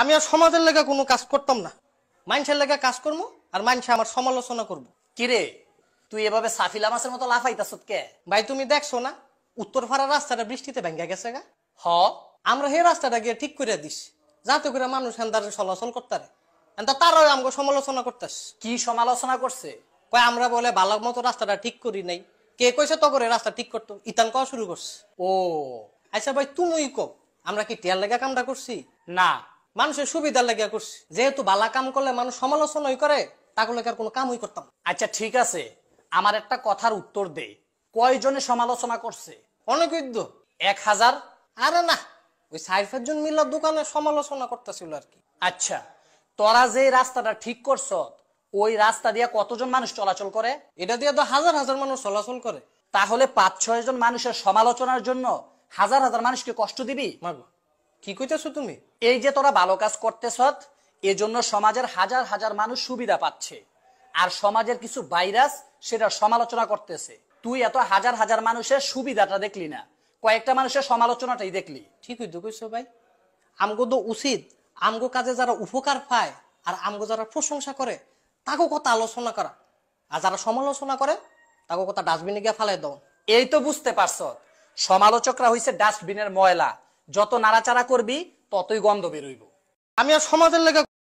আমি আর সমাজের লেগে কোনো কাজ করতাম না মানুষের লেগে কাজ করবো আর মানুষে আমার সমালোচনা করবো কিরে তুই এভাবে সাফিলা মাছের মতো লাফাইতাস কে ভাই তুমি দেখছো না উত্তর পাড়ার রাস্তাটা বৃষ্টিতে ভেঙে গেছে গা হ আমরা সেই রাস্তাটা গিয়ে ঠিক করে দিস যাতে করে মানুষ এন্দারে চলাচল করতারে এন্তা তারাও আমাকে সমালোচনা করতাস কি সমালোচনা করছে কয় আমরা বলে ভালো মতো রাস্তাটা ঠিক করি নাই কে কইছে তো করে রাস্তা ঠিক করতো ইতান কওয়া শুরু করছে ও আচ্ছা ভাই তুমি কো আমরা কি টিয়ার লেগে কামটা করছি না মানুষের সুবিধার লাগিয়া করছি যেহেতু বালা কাম করলে মানুষ সমালোচনাই করে তাগুলো আর কোনো কামই করতাম আচ্ছা ঠিক আছে আমার একটা কথার উত্তর দে কয়জনে সমালোচনা করছে অনেক উদ্যোগ এক হাজার আরে না ওই সাইফের জন মিল্লার দোকানে সমালোচনা করতেছিল আর কি আচ্ছা তোরা যে রাস্তাটা ঠিক করছ ওই রাস্তা দিয়ে কতজন মানুষ চলাচল করে এটা দিয়ে তো হাজার হাজার মানুষ চলাচল করে তাহলে পাঁচ ছয় জন মানুষের সমালোচনার জন্য হাজার হাজার মানুষকে কষ্ট দিবি মাগো কি কইতেছো তুমি এই যে তোরা ভালো কাজ করতেছ এজন্য সমাজের হাজার হাজার মানুষ সুবিধা পাচ্ছে আর সমাজের কিছু ভাইরাস সেটা সমালোচনা করতেছে তুই এত হাজার হাজার মানুষের সুবিধাটা দেখলি না কয়েকটা মানুষের সমালোচনাটাই দেখলি ঠিকই তো কইছো ভাই আমগো তো উচিত আমগো কাজে যারা উপকার পায় আর আমগো যারা প্রশংসা করে তাকে কথা আলোচনা করা আর যারা সমালোচনা করে তাকে কথা ডাস্টবিনে গিয়ে ফালাই দাও এই তো বুঝতে পারছ সমালোচকরা হইছে ডাস্টবিনের ময়লা যত নাড়াচাড়া করবি ততই গন্ধ বেরোইব আমি আর সমাজের লেগে